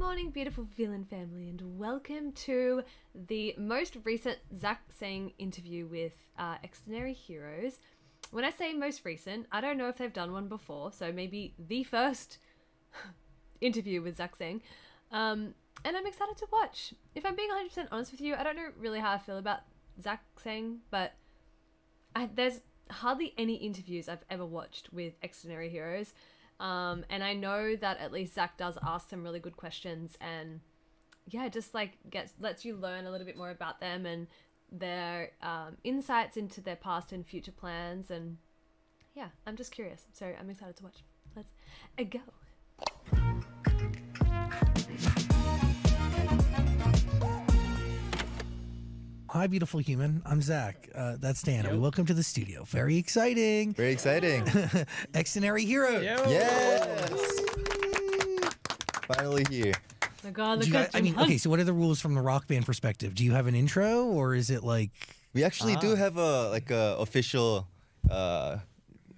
morning, beautiful villain family, and welcome to the most recent Zach Sang interview with uh, Extraordinary Heroes. When I say most recent, I don't know if they've done one before, so maybe the first interview with Zach Sang. Um, and I'm excited to watch. If I'm being 100% honest with you, I don't know really how I feel about Zach Sang, but I, there's hardly any interviews I've ever watched with Extraordinary Heroes um, and I know that at least Zach does ask some really good questions and yeah, just like gets lets you learn a little bit more about them and their um, insights into their past and future plans and yeah, I'm just curious. So I'm excited to watch. Let's uh, go. Hi, beautiful human. I'm Zach. Uh, that's Dan. Yep. welcome to the studio. Very exciting. Very exciting. Exonary Hero. Yes. Finally here. Look, oh, look guys, I mean, okay, so what are the rules from the rock band perspective? Do you have an intro or is it like. We actually ah. do have a like a official uh,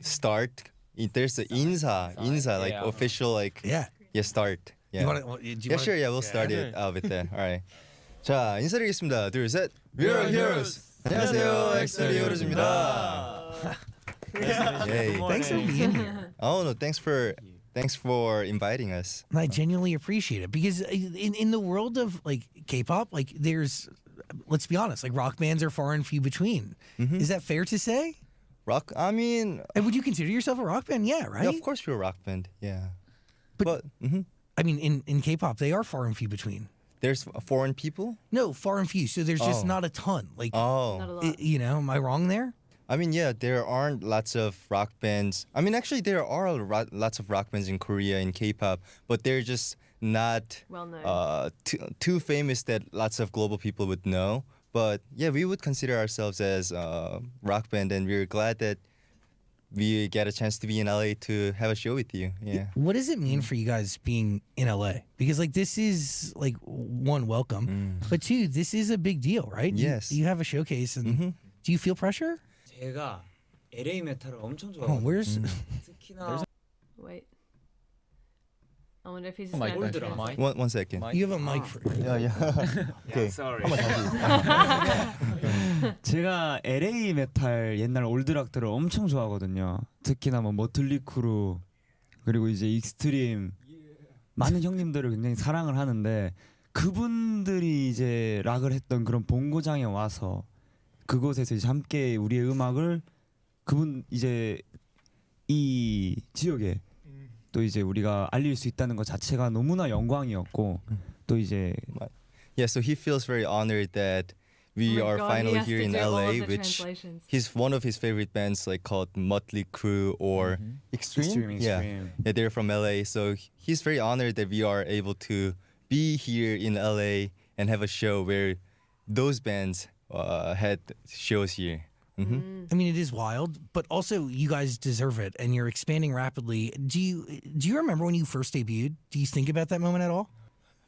start. There's an inza, inza, like yeah. official, like. Yeah. Yeah, start. Yeah. You wanna, you yeah, wanna, sure. Yeah, we'll yeah. start it uh, with that. All right. 자, 인사드리겠습니다. 둘, 셋. We're heroes. 안녕하세요, 엑셀 히어로즈입니다. Hey, thanks for being here. Oh no, thanks for thanks for inviting us. I genuinely appreciate it because uh, in in the world of like K-pop, like there's let's be honest, like rock bands are far and few between. Mm -hmm. Is that fair to say? Rock, I mean, and would you consider yourself a rock band? Yeah, right. Yeah, of course, you're a rock band. Yeah, but, but mm -hmm. I mean, in in K-pop, they are far and few between. There's foreign people? No, foreign few. So there's just oh. not a ton. Like, Oh. you know, am I wrong there? I mean, yeah, there aren't lots of rock bands. I mean, actually, there are lots of rock bands in Korea in K-pop, but they're just not Well known. uh, too, too famous that lots of global people would know. But yeah, we would consider ourselves as a rock band, and we're glad that we get a chance to be in LA to have a show with you. Yeah. What does it mean mm. for you guys being in LA? Because like this is like one welcome, mm. but two this is a big deal, right? Yes. You, you have a showcase, and mm -hmm. do you feel pressure? 제가 LA 메탈을 엄청 좋아해요. Oh, where's? Mm. 특히나. Wait. I wonder if he's oh, a mic One, one second. You have a mic for Yeah, yeah. okay. sorry. 한번 제가 LA 메탈 옛날 올드락들을 엄청 좋아하거든요. 특히나 뭐 머틀리 크루 그리고 이제 익스트림 많은 형님들을 굉장히 사랑을 하는데 그분들이 이제 락을 했던 그런 본고장에 와서 그곳에서 이제 함께 우리의 음악을 그분 이제 이 지역에 또 이제 우리가 알릴 수 있다는 것 자체가 너무나 영광이었고 또 이제 Yeah, so he feels very honored that we oh are God, finally he here in LA, which he's one of his favorite bands, like called Motley Crue or mm -hmm. Extreme? Extreme. Yeah, yeah, they're from LA, so he's very honored that we are able to be here in LA and have a show where those bands uh, had shows here. Mm-hmm. I mean, it is wild, but also you guys deserve it, and you're expanding rapidly. Do you do you remember when you first debuted? Do you think about that moment at all?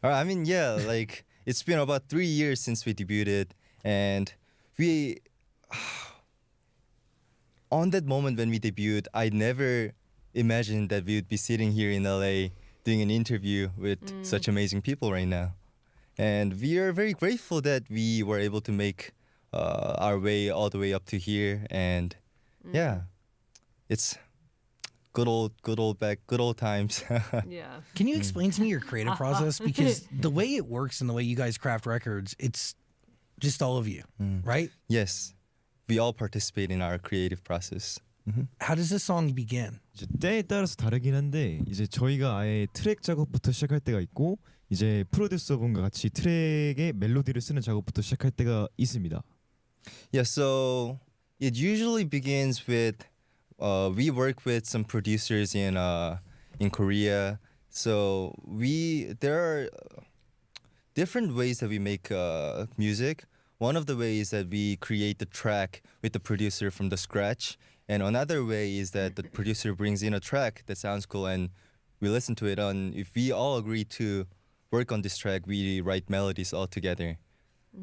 Uh, I mean, yeah, like it's been about three years since we debuted, and we on that moment when we debuted, I never imagined that we would be sitting here in LA doing an interview with mm. such amazing people right now, and we are very grateful that we were able to make uh, our way all the way up to here, and mm. yeah, it's good old good old back good old times yeah can you mm. explain to me your creative process because the way it works and the way you guys craft records it's just all of you mm. right yes we all participate in our creative process mm-hmm. How does this song begin? 이제 때에 따라서 다르긴 한데 이제 저희가 아예 트랙 작업부터 시작할 때가 있고 이제 프로듀서분과 같이 트랙의 멜로디를 쓰는 작업부터 시작할 때가 있습니다. Yeah, so it usually begins with uh, we work with some producers in uh, in Korea. So we there are uh, different ways that we make uh, music. One of the ways that we create the track with the producer from the scratch, and another way is that the producer brings in a track that sounds cool and we listen to it. And if we all agree to work on this track, we write melodies all together,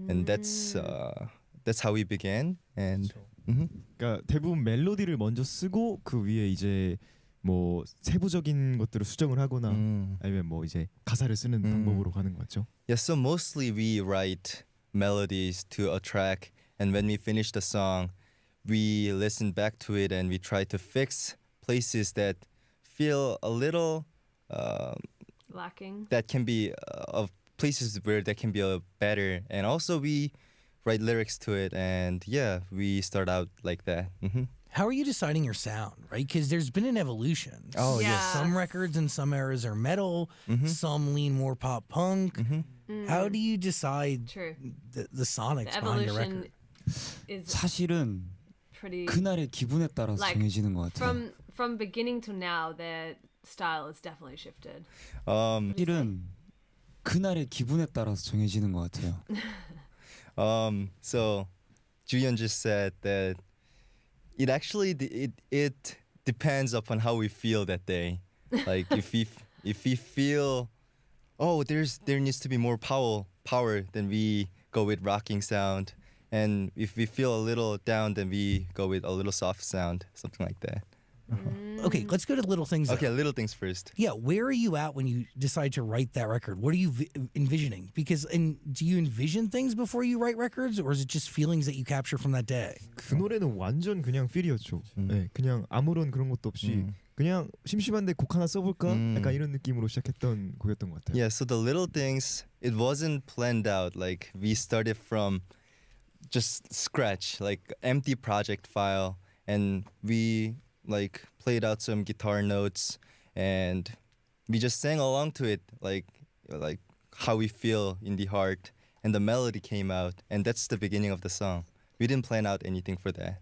and that's. Mm. Uh, that's how we began. And 음. Mm-hmm. 그러니까 대부분 멜로디를 먼저 쓰고 그 위에 이제 뭐 세부적인 것들을 수정을 하거나 음. 아니면 뭐 이제 가사를 쓰는 음. 방법으로 가는 거죠. Yeah, so mostly we write melodies to a track, and when we finish the song, we listen back to it and we try to fix places that feel a little uh, lacking. That can be uh, of places where that can be a better, and also we write lyrics to it, and yeah, we start out like that. Mm-hmm. How are you deciding your sound, right? Because there's been an evolution. Oh yeah. Yes. Some records in some eras are metal. Mm-hmm. Some lean more pop punk. Mm-hmm. How do you decide True. The, the sonics the behind your record? Is 사실은 pretty 그날의 기분에 따라서 like, 정해지는 것 같아요. From from beginning to now, the style has definitely shifted. Um, 사실은 그날의 기분에 따라서 정해지는 것 같아요. Um, so Julian just said that it actually it it depends upon how we feel that day. Like if we if we feel oh there's there needs to be more power power then we go with rocking sound and if we feel a little down then we go with a little soft sound something like that Mm. Okay, let's go to little things. Okay, though. little things first. Yeah, where are you at when you decide to write that record? What are you envisioning? Because and do you envision things before you write records, or is it just feelings that you capture from that day? 그 노래는 완전 그냥 필이었죠. 네, 그냥 아무런 그런 것도 없이 그냥 심심한데 곡 하나 써볼까? 음. 약간 이런 느낌으로 시작했던 곡이었던 것 같아요. Yeah, so the little things it wasn't planned out. Like we started from just scratch, like empty project file, and we like played out some guitar notes and we just sang along to it like like how we feel in the heart and the melody came out and that's the beginning of the song we didn't plan out anything for that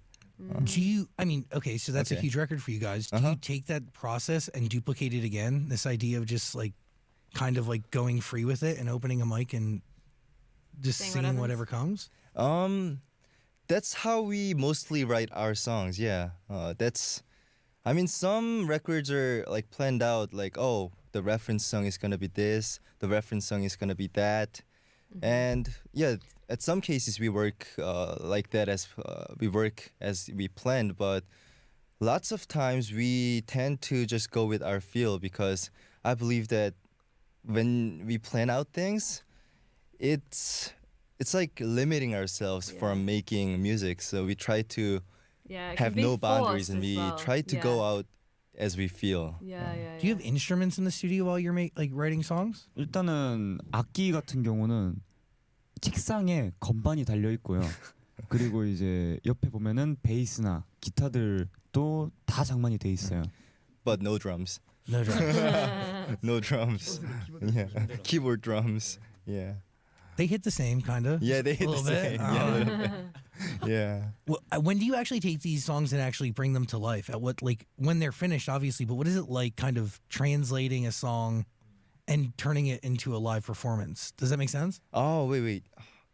um, do you i mean okay so that's okay. a huge record for you guys do uh -huh. you take that process and duplicate it again this idea of just like kind of like going free with it and opening a mic and just Sing singing whatever comes um that's how we mostly write our songs yeah uh, that's I mean, some records are like planned out, like, oh, the reference song is gonna be this, the reference song is gonna be that. Mm-hmm. And yeah, at some cases we work uh, like that as uh, we work as we planned, but lots of times we tend to just go with our feel because I believe that when we plan out things, it's it's like limiting ourselves yeah. from making music. So we try to yeah, have no boundaries and we well. try to yeah. go out as we feel. Yeah, yeah. Do you have instruments in the studio while you're make, like writing songs? 일단은 악기 같은 경우는 책상에 건반이 달려 있고요. 그리고 이제 옆에 보면은 베이스나 기타들도 다 장만이 돼 있어요. But no drums. No drums. no drums. yeah. Keyboard drums. Yeah. They hit the same kind of. Yeah, they hit the same. Bit. Yeah, a little bit. yeah. Well, uh, when do you actually take these songs and actually bring them to life? At what like when they're finished, obviously, but what is it like, kind of translating a song and turning it into a live performance? Does that make sense? Oh wait, wait.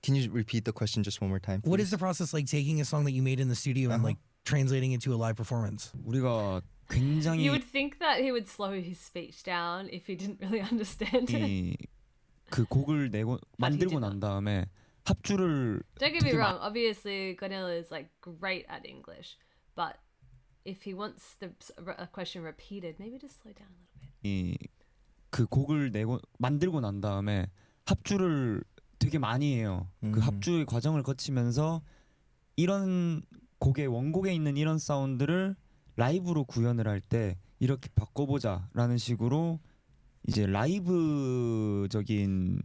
Can you repeat the question just one more time? Please? What is the process like taking a song that you made in the studio and uh-huh. like translating it to a live performance? 우리가 굉장히 You would think that he would slow his speech down if he didn't really understand it. 그 곡을 내고 만들고 난 다음에 합주를 Don't get me wrong. Obviously, Gonella is like great at English, but if he wants the a question repeated, maybe just slow down a little bit. 이그 곡을 내고 만들고 난 다음에 합주를 되게 많이 해요. 그 합주의 과정을 거치면서 이런 곡의 원곡에 있는 이런 사운드를 라이브로 구현을 할 때 이렇게 바꿔보자라는 식으로 이제 라이브적인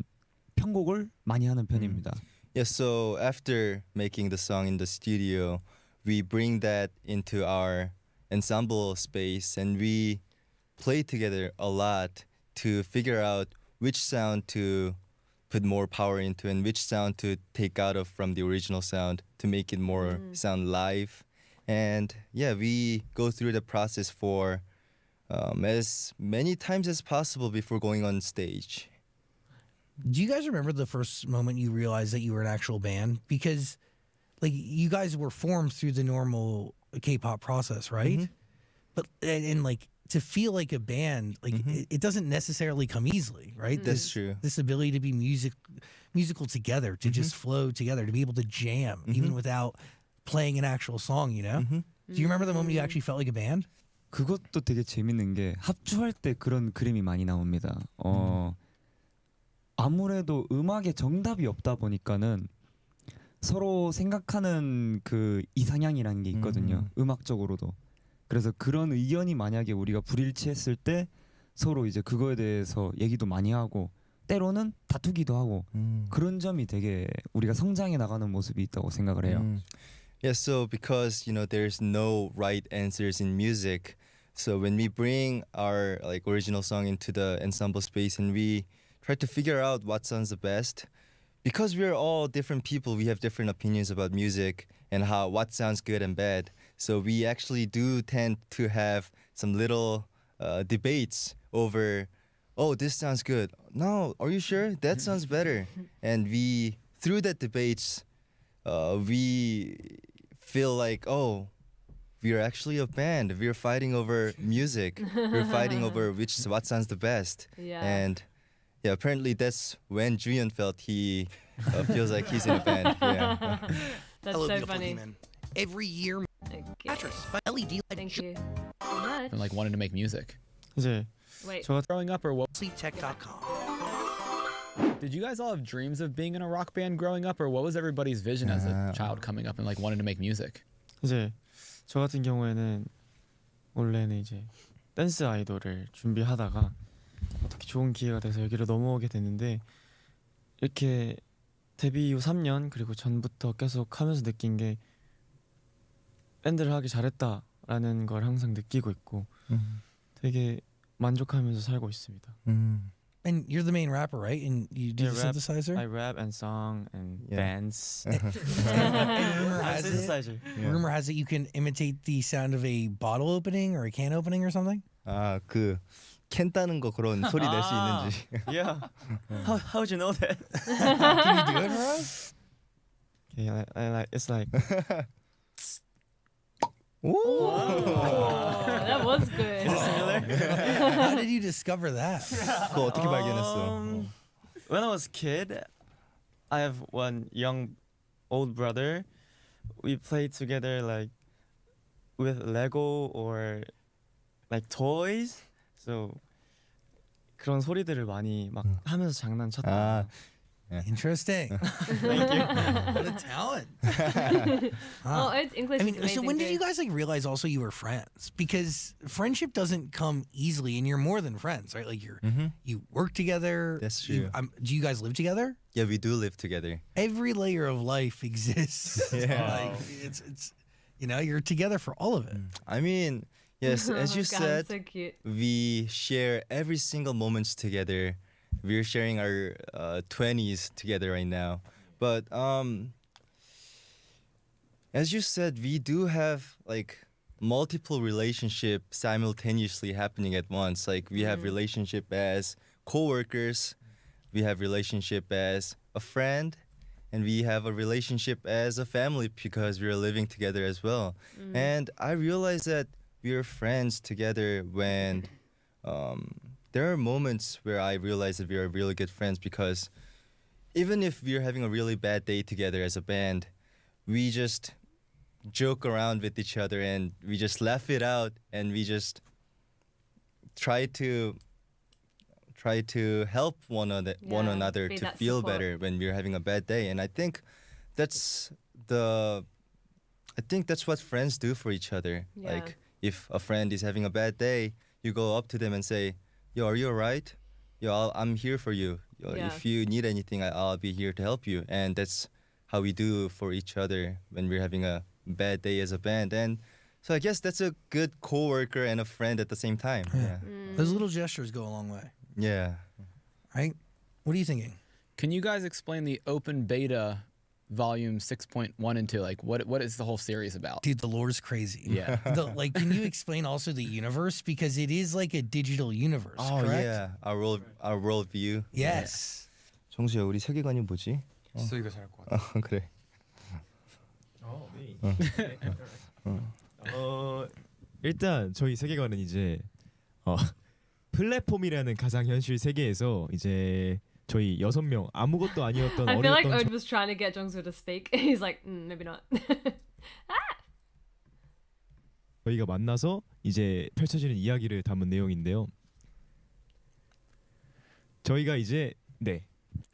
편곡을 많이 하는 편입니다. 음. Yeah, so after making the song in the studio, we bring that into our ensemble space and we play together a lot to figure out which sound to put more power into and which sound to take out of from the original sound to make it more mm. sound live. And yeah, we go through the process for um, as many times as possible before going on stage do you guys remember the first moment you realized that you were an actual band? Because like you guys were formed through the normal K-pop process, right? Mm-hmm. But and, and, like to feel like a band, like mm-hmm. it, it, doesn't necessarily come easily, right? Mm-hmm. That's true. This ability to be music, musical together, to just mm-hmm. flow together, to be able to jam mm-hmm. even without playing an actual song, you know? Mm-hmm. Do you remember the moment you actually felt like a band? 그것도 되게 재밌는 게 합주할 때 그런 그림이 많이 나옵니다. 어. 아무래도 음악에 정답이 없다 보니까는 서로 생각하는 그 이상향이라는 게 있거든요. 음. 악적으로도 그래서 그런 의견이 만약에 우리가 불일치했을 때 서로 이제 그거에 대해서 얘기도 많이 하고 때로는 다투기도 하고 음. 그런 점이 되게 우리가 성장해 나가는 모습이 있다고 생각을 해요. 음. Yeah, so because you know there's no right answers in music. So when we bring our like original song into the ensemble space and we try to figure out what sounds the best. Because we're all different people, we have different opinions about music and how what sounds good and bad. So we actually do tend to have some little uh, debates over, oh, this sounds good. No, are you sure? That sounds better. And we, through that debates, uh, we feel like, oh, we're actually a band. We're fighting over music. we're fighting over which what sounds the best. Yeah. And yeah, apparently that's when Julian felt he uh, feels like he's in a band. Yeah. that's Hello, so funny. Demon. Every year, okay. mattress by LED Thank you. much. And like wanted to make music. Yeah. Wait. So growing up or what? Sleeptech.com. Did you guys all have dreams of being in a rock band growing up, or what was everybody's vision as a uh, child coming up and like wanted to make music? 이제 저 같은 경우에는 원래는 이제 댄스 아이돌을 준비하다가 어떻게 좋은 기회가 돼서 여기로 넘어오게 됐는데 이렇게 데뷔 이후 3년 그리고 전부터 계속 하면서 느낀 게 밴드를 하기 잘했다라는 걸 항상 느끼고 있고 음. 되게 만족하면서 살고 있습니다. 음. And you're the main rapper, right? And you do yeah, the rap, synthesizer. I rap and song and yeah. dance. and rumor has synthesizer. it. Yeah. Rumor has it you can imitate the sound of a bottle opening or a can opening or something. 아그 uh, 캔다는 거 그런 소리 있는지. yeah. How how do you know that? Can you do it Okay, I, I like it's like. Ooh. that was good. Is it similar? How did you discover that? Um, when I was a kid, I have one young old brother. We played together like with Lego or like toys. So 그런 소리들을 많이 막 하면서 장난쳤다. 아, Interesting. Thank you. what a talent. huh. Oh, it's English. I mean, so when did you guys like realize also you were friends? Because friendship doesn't come easily, and you're more than friends, right? Like you're mm -hmm. you work together. That's true. You, um, do you guys live together? Yeah, we do live together. Every layer of life exists. yeah, like, it's it's you know you're together for all of it. Mm. I mean, Yes, as you God, said, so we share every single moments together. We're sharing our uh, 20s together right now. But um, as you said, we do have like multiple relationship simultaneously happening at once. Like we have mm. relationship as coworkers, we have relationship as a friend, and we have a relationship as a family because we are living together as well. Mm. And I realize that we were friends together when um, there are moments where I realize that we are really good friends because even if we're having a really bad day together as a band, we just joke around with each other and we just laugh it out and we just try to try to help one another yeah, one another to feel support. better when we're having a bad day and I think that's the I think that's what friends do for each other. Yeah. Like if a friend is having a bad day, you go up to them and say, "Yo, are you alright? Yo, i am here for you. Yo, yeah. If you need anything, I, will be here to help you." And that's how we do for each other when we're having a bad day as a band. And so I guess that's a good coworker and a friend at the same time. Yeah. yeah. Mm. Those little gestures go a long way. Yeah. Right? What are you thinking? Can you guys explain the open beta volume 6.1 and 2 like what what is the whole series about dude the lore's crazy yeah the, like can you explain also the universe because it is like a digital universe oh correct? yeah our world our world view yes yeah. 정수야 우리 세계관이 뭐지 수익을 잘할 것 그래 Oh 네. 어. 어 일단 저희 세계관은 이제 어 플랫폼이라는 가상현실 세계에서 이제 저희 여섯 명 아무것도 아니었던 I feel like Ode was trying to get Jungsu to speak. He's like, mm, maybe not. 저희가 만나서 이제 펼쳐지는 이야기를 담은 내용인데요. 저희가 이제 네.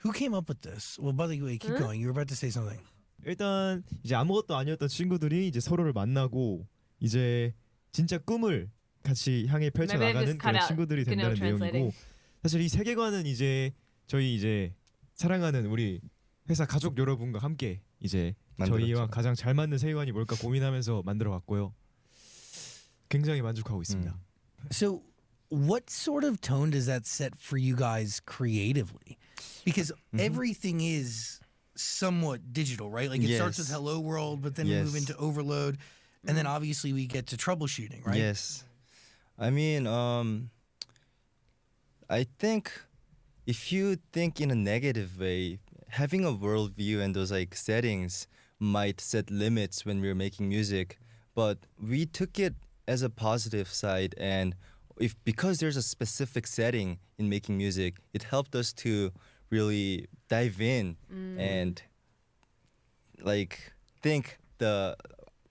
Who came up with this? Well, by the way, keep going. You were about to say something. 일단 이제 아무것도 아니었던 친구들이 이제 서로를 만나고 이제 진짜 꿈을 같이 향해 펼쳐 나가는 그런 친구들이 된다는 내용이고 사실 이 세계관은 이제 저희 이제 사랑하는 우리 회사 가족 여러분과 함께 이제 만들었죠. 저희와 가장 잘 맞는 세관이 뭘까 고민하면서 만들어 왔고요. 굉장히 만족하고 있습니다. 음. So what sort of tone does that set for you guys creatively? Because mm-hmm. everything is somewhat digital, right? Like it yes. starts with Hello World, but then yes. we move into Overload, and then obviously we get to troubleshooting, right? Yes. I mean, um, I think if you think in a negative way, having a worldview and those like settings might set limits when we are making music. But we took it as a positive side, and if because there's a specific setting in making music, it helped us to really dive in mm. and like think the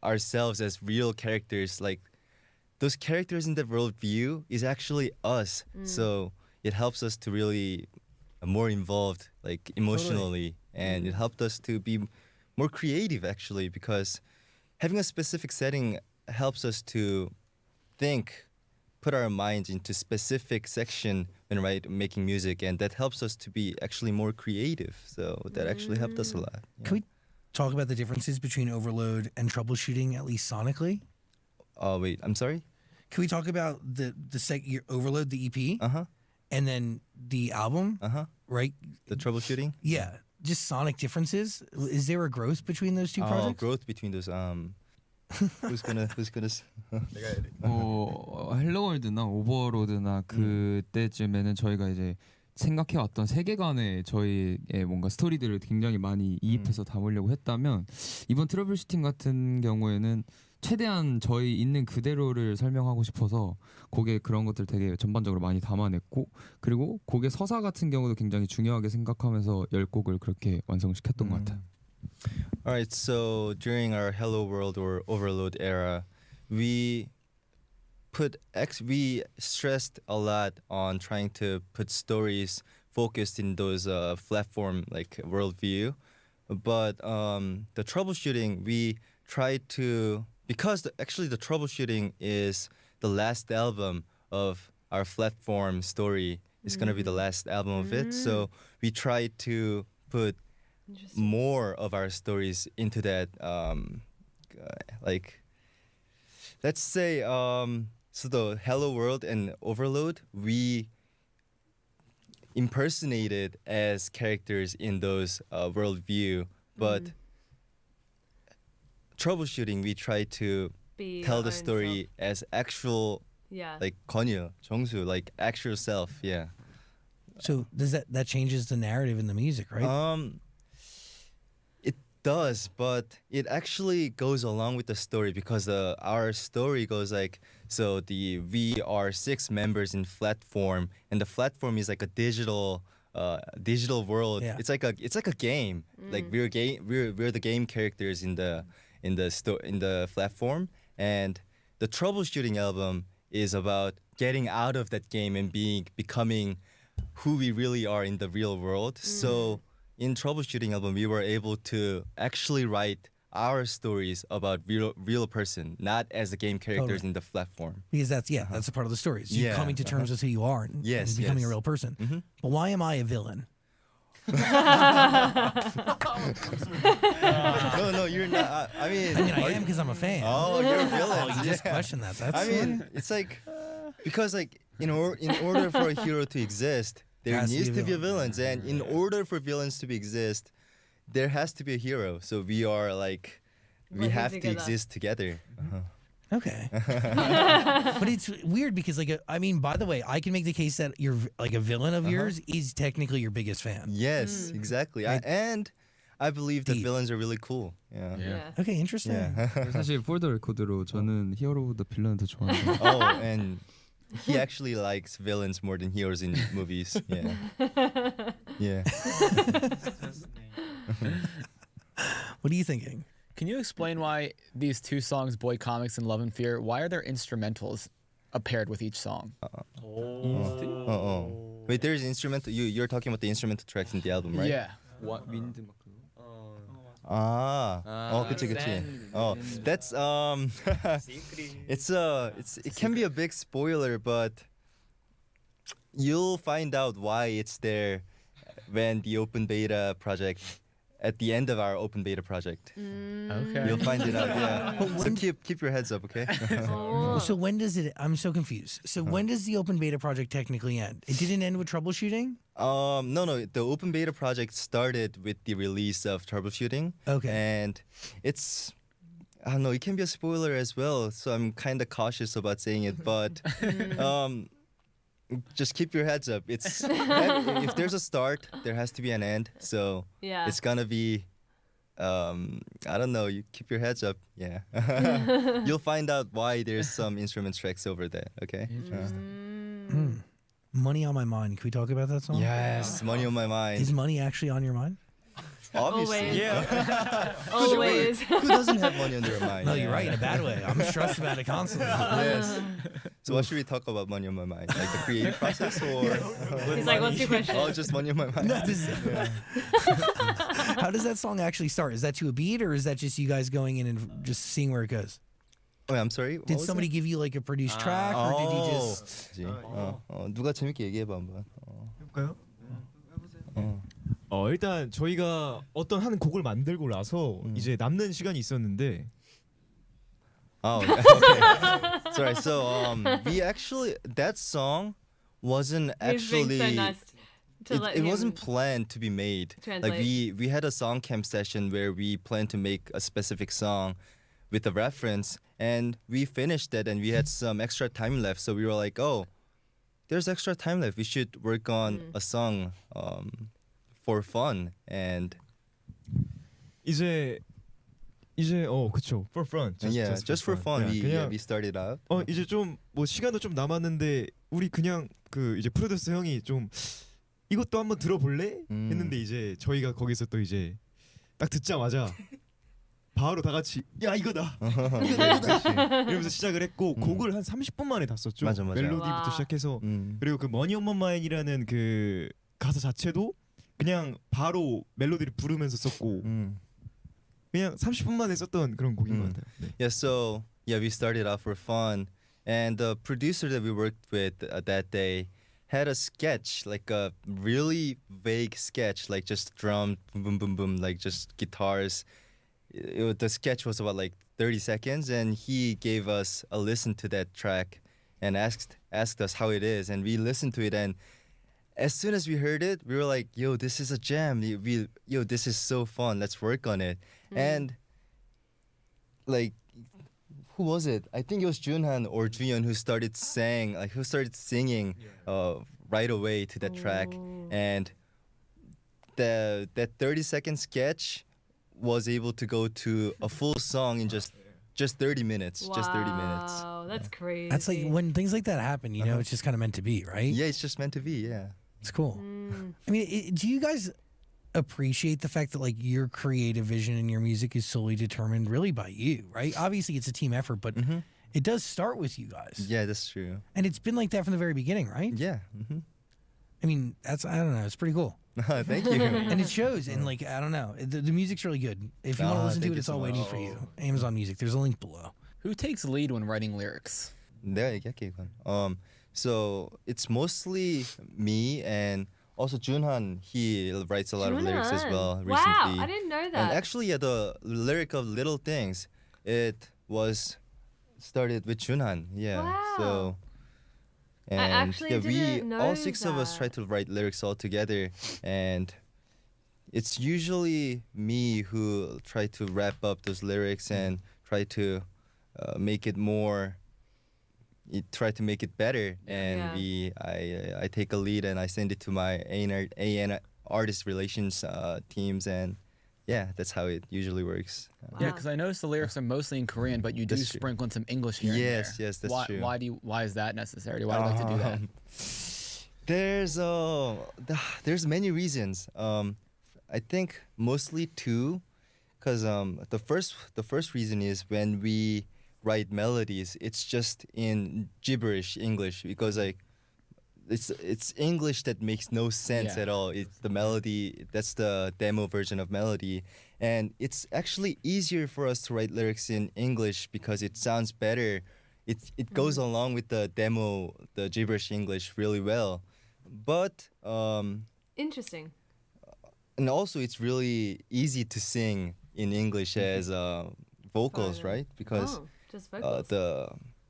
ourselves as real characters like those characters in the worldview is actually us mm. so it helps us to really uh, more involved like emotionally totally. and it mm-hmm. helped us to be more creative actually because having a specific setting helps us to think put our minds into specific section when right making music and that helps us to be actually more creative so that actually helped us a mm-hmm. lot yeah. can we talk about the differences between overload and troubleshooting at least sonically oh uh, wait i'm sorry can we talk about the the seg- your overload the ep uh-huh and then the album, uh-huh. right? The troubleshooting. Yeah, just sonic differences. Is there a growth between those two oh, projects? growth between those. Um, who's gonna Who's gonna? 내가 해야 돼. 어, 헬로월드나 오버로드나 그때쯤에는 저희가 이제 생각해왔던 세계관에 저희의 뭔가 스토리들을 굉장히 많이 이입해서 담으려고 했다면 이번 트러블 슈팅 같은 경우에는 최대한 저희 있는 그대로를 설명하고 싶어서 곡에 그런 것들 되게 전반적으로 많이 담아냈고 그리고 곡의 서사 같은 경우도 굉장히 중요하게 생각하면서 열 곡을 그렇게 완성시켰던 음. 것 같아요. Alright, so during our Hello World or Overload era, we put ex we stressed a lot on trying to put stories focused in those uh, platform like worldview, but um, the troubleshooting we tried to because the, actually the troubleshooting is the last album of our platform story. It's mm. gonna be the mm. last album of it, so mm. we try to put more of our stories into that. Um, uh, like, let's say, um, so the Hello World and Overload, we impersonated as characters in those uh, worldview, but. Mm troubleshooting, we try to Be tell the story self. as actual, yeah, like Konya, Jongsu, like actual self, yeah. So does that that changes the narrative in the music, right? Um, it does, but it actually goes along with the story because uh, our story goes like so. The we are six members in flat form, and the flat form is like a digital. Uh, digital world. Yeah. It's like a it's like a game. Mm. Like we're game we're we're the game characters in the in the sto- in the platform. And the troubleshooting album is about getting out of that game and being becoming who we really are in the real world. Mm. So in troubleshooting album, we were able to actually write our stories about real real person, not as the game characters totally. in the platform. Because that's yeah, uh -huh. that's a part of the story. So yeah. you're coming to terms uh -huh. with who you are and, yes, and becoming yes. a real person. Mm -hmm. But why am I a villain? no, no, you're not. I, I mean, I mean, I am because I'm a fan. Oh, you're a villain. Oh, you just yeah. question that. That's I mean, it's like because like in or, in order for a hero to exist, there has needs to be, to be villains, and in order for villains to be exist, there has to be a hero. So we are like we have to exist together. Uh -huh. Okay. but it's weird because, like, I mean, by the way, I can make the case that you're like a villain of uh-huh. yours is technically your biggest fan. Yes, mm. exactly. I, and I believe that villains are really cool. Yeah. yeah. Okay, interesting. Yeah. 사실 for the 저는 히어로보다 빌런을 더 Oh, and he actually likes villains more than heroes in movies. Yeah. yeah. what are you thinking? Can you explain why these two songs, Boy Comics and Love and Fear, why are their instrumentals paired with each song? Uh, oh. oh. Wait, there's instrumental. You you're talking about the instrumental tracks in the album, right? Yeah. What wind 막 그거. 아, Oh, that's um, it's a, uh, it's it can be a big spoiler, but you'll find out why it's there when the open beta project at the end of our open beta project. Mm. Okay. You'll find it out. Yeah. so keep keep your heads up, okay? Oh. So when does it? I'm so confused. So huh. when does the open beta project technically end? It didn't end with troubleshooting. Um, no, no. The open beta project started with the release of troubleshooting. Okay. And it's I don't know. It can be a spoiler as well, so I'm kind of cautious about saying it. But mm. um, just keep your heads up. It's if there's a start, there has to be an end. So yeah, it's gonna be. Um, I don't know. You keep your heads up. Yeah, you'll find out why there's some instrument tracks over there. Okay. Mm. Hmm. Money on my mind. Can we talk about that song? Yes, money on my mind. Is money actually on your mind? Obviously. Always. Yeah. Always. Who doesn't have money on their mind? No, you're right, in a bad way. I'm stressed about it constantly. yes. So what should we talk about money on my mind? Like the creative process or? He's like, what's your question? Oh, just money on my mind. No, this, yeah. How does that song actually start? Is that to a beat or is that just you guys going in and just seeing where it goes? Wait, oh, I'm sorry. Did somebody give you like a produced track or did you oh. just? Oh. 누가 재밌게 얘기해봐 한번. 해볼까요? 해보세요. 어. 어, 일단 저희가 어떤 한 곡을 만들고 나서 음. 이제 남는 시간이 있었는데 Oh, okay. Sorry. So um, we actually that song wasn't actually. it, it wasn't planned to be made. Translate. Like we we had a song camp session where we planned to make a specific song with a reference, and we finished it, and we had some extra time left. So we were like, oh, there's extra time left. We should work on mm. a song um, for fun and 이제 이제 어 그쵸 for fun just, yeah just, just for fun, fun. Yeah, we, 그냥, yeah, we started out 어 이제 좀 뭐 시간도 좀 남았는데 우리 그냥 그 이제 프로듀서 형이 좀 이것도 한번 들어볼래 음. 했는데 이제 저희가 거기서 또 이제 딱 듣자마자 바로 다 같이 야 이거다 이러면서 시작을 했고 음. 곡을 한 30분 만에 다 썼죠 맞아, 맞아. 멜로디부터 와. 시작해서 음. 그리고 그 머니 엄 머마인이라는 그 가사 자체도 그냥 바로 멜로디를 부르면서 썼고 음. 그냥 30분 만에 썼던 그런 곡인 음. 것 같아요. 네. Yeah, so yeah, we started off for fun, and the producer that we worked with uh, that day had a sketch, like a really vague sketch, like just drum, boom, boom, boom, boom, like just guitars. It, it, the sketch was about like 30 seconds, and he gave us a listen to that track and asked asked us how it is, and we listened to it and as soon as we heard it, we were like, "Yo, this is a jam! We, yo, this is so fun! Let's work on it!" Mm. And like, who was it? I think it was Junhan or Juyeon who started saying, like, who started singing uh, right away to that Ooh. track, oh. and the that thirty second sketch was able to go to a full song in just just 30 minutes wow, just 30 minutes wow that's yeah. crazy that's like when things like that happen you know uh-huh. it's just kind of meant to be right yeah it's just meant to be yeah it's cool. Mm. I mean, it, do you guys appreciate the fact that like your creative vision and your music is solely determined really by you, right? Obviously, it's a team effort, but mm -hmm. it does start with you guys. Yeah, that's true. And it's been like that from the very beginning, right? Yeah. Mm -hmm. I mean, that's I don't know. It's pretty cool. Thank you. and it shows. And like I don't know, the, the music's really good. If you uh, want to listen to it, it's all waiting for you. Amazon Music. There's a link below. Who takes lead when writing lyrics? There, 얘기할게 이건. So it's mostly me and also Junhan. He writes a lot of lyrics as well recently. Wow, I didn't know that. And actually, yeah, the lyric of Little Things, it was started with Junhan. Yeah. Wow. So. And yeah, we all six that. of us try to write lyrics all together, and it's usually me who try to wrap up those lyrics and try to uh, make it more try to make it better and yeah. we I, uh, I take a lead and I send it to my A&R, A&R artist relations uh, teams and yeah, that's how it usually works. Wow. Yeah, because I noticed the lyrics are mostly in Korean, but you do that's sprinkle in some English here. Yes, yes, that's why, true. Why do you, why is that necessary? Why do you like to do that? Um, there's uh, there's many reasons. Um, I think mostly two, because um, the first the first reason is when we write melodies. It's just in gibberish English because like it's it's English that makes no sense yeah. at all. It's the melody that's the demo version of melody, and it's actually easier for us to write lyrics in English because it sounds better. It it mm goes mm-hmm. along with the demo, the gibberish English really well, but um, interesting. And also, it's really easy to sing in English mm-hmm. as uh, vocals, right? Because oh. Just uh, vocals. the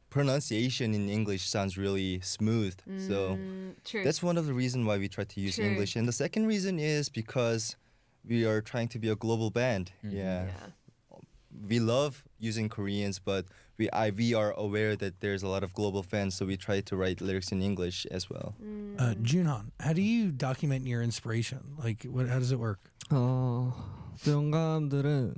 pronunciation in English sounds really smooth. Mm, so true. that's one of the reasons why we try to use true. English. And the second reason is because we are trying to be a global band. Mm. Yeah. yeah. We love using Koreans, but we I, we are aware that there's a lot of global fans, so we try to write lyrics in English as well. Mm. Uh, Junhan, how do you document your inspiration? Like, what, how does it work? 어, 영감들은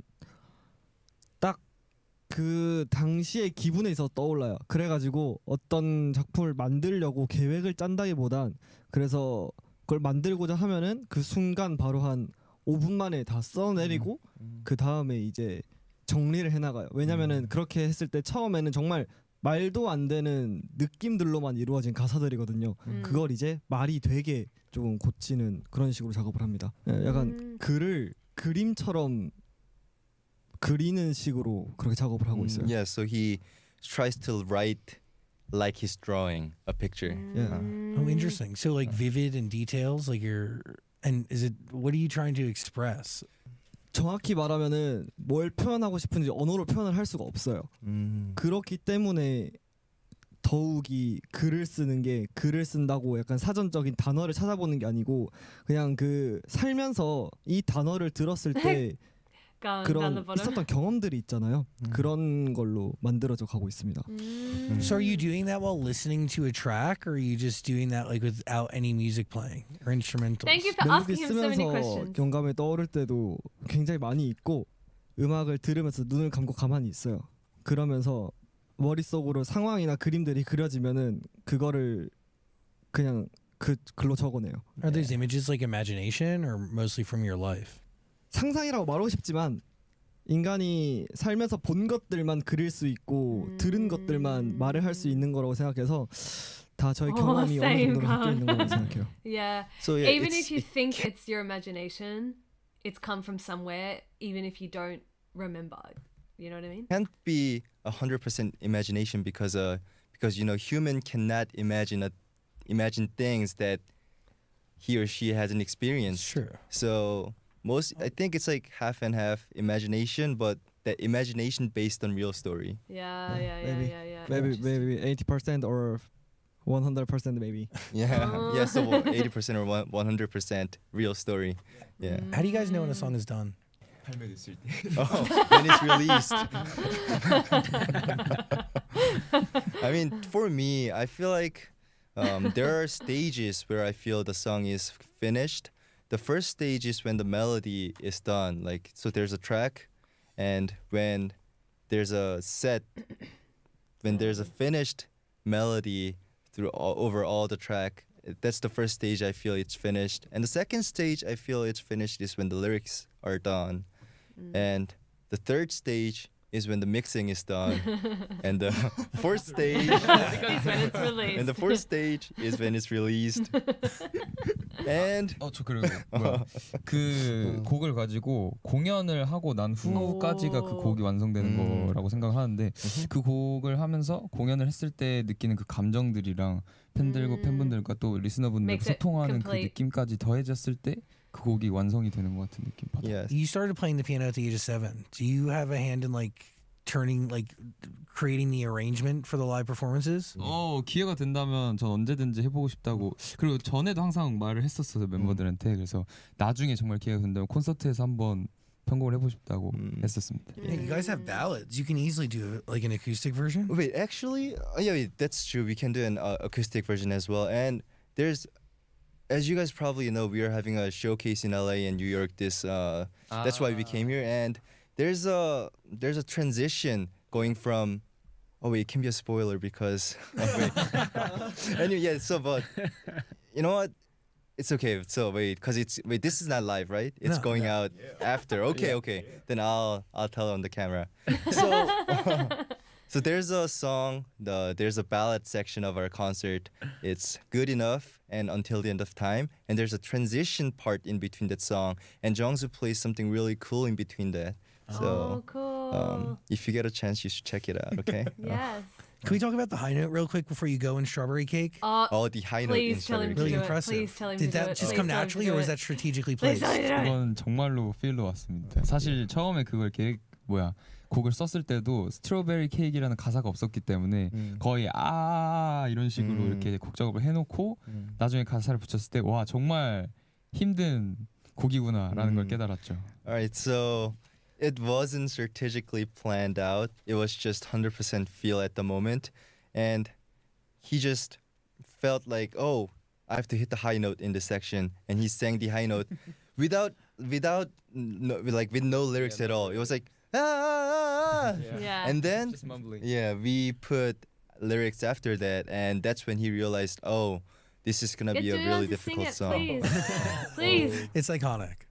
그 당시의 기분에 있어서 떠올라요. 그래가지고 어떤 작품을 만들려고 계획을 짠다기보단 그래서 그걸 만들고자 하면은 그 순간 바로 한 5분 만에 다 써내리고 음, 음. 그 다음에 이제 정리를 해나가요. 왜냐면은 음. 그렇게 했을 때 처음에는 정말 말도 안 되는 느낌들로만 이루어진 가사들이거든요. 음. 그걸 이제 말이 되게 조금 고치는 그런 식으로 작업을 합니다. 예, 약간 음. 글을 그림처럼 그리는 식으로 그렇게 작업을 하고 있어요. Yeah, so he tries to write like he's drawing a picture. Yeah. Oh, interesting. So like vivid and details, like you're and is it what are you trying to express? 정확히 말하면은 뭘 표현하고 싶은지 언어로 표현을 할 수가 없어요. 음. 그렇기 때문에 더욱이 글을 쓰는 게 글을 쓴다고 약간 사전적인 단어를 찾아보는 게 아니고 그냥 그 살면서 이 단어를 들었을 때 gone down the 그런 bottom. 있었던 경험들이 있잖아요. 그런 걸로 만들어져 가고 있습니다. So are you doing that while listening to a track, or are you just doing that like without any music playing or instrumentals? Thank you for asking 멜로디 him so many 쓰면서 questions. 경감에 떠오를 때도 굉장히 많이 있고 음악을 들으면서 눈을 감고 가만히 있어요. 그러면서 머릿속으로 상황이나 그림들이 그려지면은 그거를 그냥 그 글로 적어내요. Are those images like imagination or mostly from your life? 상상이라고 말하고 싶지만 인간이 살면서 본 것들만 그릴 수 있고 음... 들은 것들만 말을 할 수 있는 거라고 생각해서 다 저의 경험이 어느 정도로 섞여 있는 거라고 생각해요. yeah. So yeah, even if you think it s your imagination, it's come from somewhere. Even if you don't remember, you know what I mean? Can't be a hundred percent imagination because uh because you know human cannot imagine a imagine things that he or she hasn't experienced. Sure. So most i think it's like half and half imagination but that imagination based on real story yeah yeah yeah yeah, maybe, yeah, yeah, maybe maybe 80 percent or 100 percent maybe yeah oh. yeah so 80 percent or 100 percent real story yeah mm. how do you guys know when a song is done oh, when it's released. I mean, for me, I feel like um, there are stages where I feel the song is finished, the first stage is when the melody is done. Like so, there's a track, and when there's a set, when there's a finished melody through all, over all the track. That's the first stage I feel it's finished. And the second stage I feel it's finished is when the lyrics are done. Mm. And the third stage is when the mixing is done, and the fourth stage is when it's released. And the fourth stage is when it's released. and 어저 그리고 뭐야 그 곡을 가지고 공연을 하고 난 후까지가 그 곡이 완성되는 음. 거라고 생각하는데 그 곡을 하면서 공연을 했을 때 느끼는 그 감정들이랑 팬들과 음. 팬분들과 또 리스너분들 소통하는 그 느낌까지 더해졌을 때그 곡이 완성이 되는 것 같은 느낌 받아. Yes. You started playing the piano at the age of seven. Do you have a hand in like turning like creating the arrangement for the live performances? 어 기회가 된다면 전 언제든지 해보고 싶다고 그리고 전에도 항상 말을 했었어요 멤버들한테 그래서 나중에 정말 기회가 된다면 콘서트에서 한번 편곡을 해보고 싶다고 mm. 했었습니다. Yeah, you guys have ballads. You can easily do like an acoustic version. Wait, actually, yeah, that's true. We can do an uh, acoustic version as well. And there's as you guys probably know, we are having a showcase in LA and New York. This uh, that's why we ah. came here. And there's a there's a transition going from. Oh wait, it can be a spoiler because. Oh, anyway, yeah. So, but you know what? It's okay. So wait, cause it's wait. This is not live, right? It's no, going no. out yeah. after. Okay, yeah, okay. Yeah. Then I'll I'll tell on the camera. So. So there's a song, the there's a ballad section of our concert. It's good enough and until the end of time. And there's a transition part in between that song. And Jongsu plays something really cool in between that. So oh, um, cool. um, if you get a chance, you should check it out. Okay. yes. Can we talk about the high note real quick before you go in strawberry cake? Uh, oh, the high note in strawberry Really impressive. Please tell him Did that just come naturally, or was that strategically placed? 정말로 필로 왔습니다. 사실 처음에 그걸 계획 뭐야 곡을 썼을 때도 스트로베리 케이크라는 가사가 없었기 때문에 음. 거의 아 이런 식으로 음. 이렇게 곡 작업을 해놓고 음. 나중에 가사를 붙였을 때 와 정말 힘든 곡이구나라는 걸 깨달았죠. Alright, so it wasn't strategically planned out. It was just 100% feel at the moment, and he just felt like, oh, I have to hit the high note in this section, and he sang the high note without without no, like with no lyrics yeah, at all. It was like Ah, ah, ah, yeah. yeah. and then just mumbling. Yeah, we put lyrics after that, and that's when he realized, oh, this is gonna be a really difficult song. Please, please. Oh. It's iconic.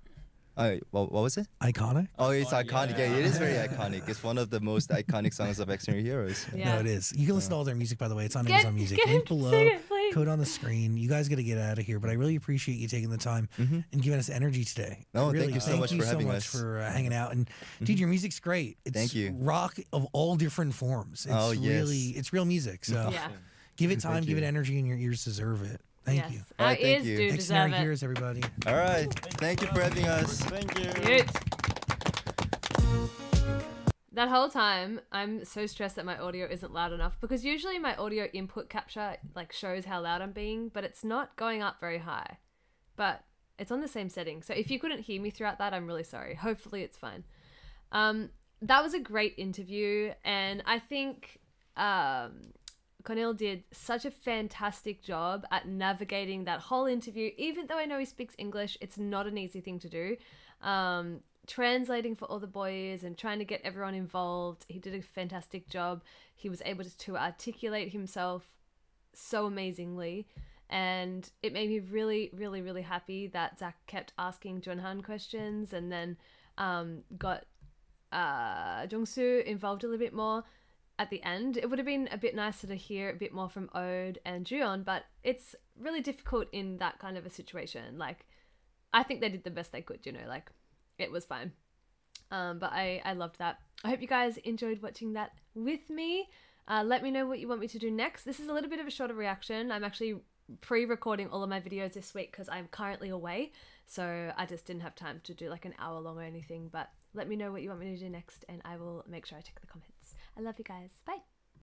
Uh, what, what was it? Iconic. Oh, it's oh, iconic. Yeah. yeah. it is very iconic. It's one of the most iconic songs of Extreme Heroes. Yeah. No, it is. You can listen to all their music, by the way. It's on get, Amazon Music. Link below. It, code on the screen. You guys got to get out of here, but I really appreciate you taking the time mm-hmm. and giving us energy today. No, really, thank you so thank much you for so having much us. for uh, hanging out. And mm-hmm. dude, your music's great. It's thank you. Rock of all different forms. It's oh yes. Really, it's real music. So yeah. give it time, give it energy, and your ears deserve it. Thank yes. you. All right, thank you. Due Next deserve years, everybody. All right. Thank, thank you for having us. Thank you. That whole time, I'm so stressed that my audio isn't loud enough because usually my audio input capture like shows how loud I'm being, but it's not going up very high. But it's on the same setting. So if you couldn't hear me throughout that, I'm really sorry. Hopefully it's fine. Um, that was a great interview, and I think um, Cornel did such a fantastic job at navigating that whole interview. Even though I know he speaks English, it's not an easy thing to do. Um, translating for all the boys and trying to get everyone involved. He did a fantastic job. He was able to, to articulate himself so amazingly. And it made me really, really, really happy that Zach kept asking Junhan questions and then um, got uh, Jungsu involved a little bit more at the end. It would have been a bit nicer to hear a bit more from Ode and Juon, but it's really difficult in that kind of a situation. Like, I think they did the best they could, you know, like, it was fine. Um, but I, I loved that. I hope you guys enjoyed watching that with me. Uh, let me know what you want me to do next. This is a little bit of a shorter reaction. I'm actually pre recording all of my videos this week because I'm currently away. So I just didn't have time to do like an hour long or anything. But let me know what you want me to do next and I will make sure I check the comments. I love you guys. Bye.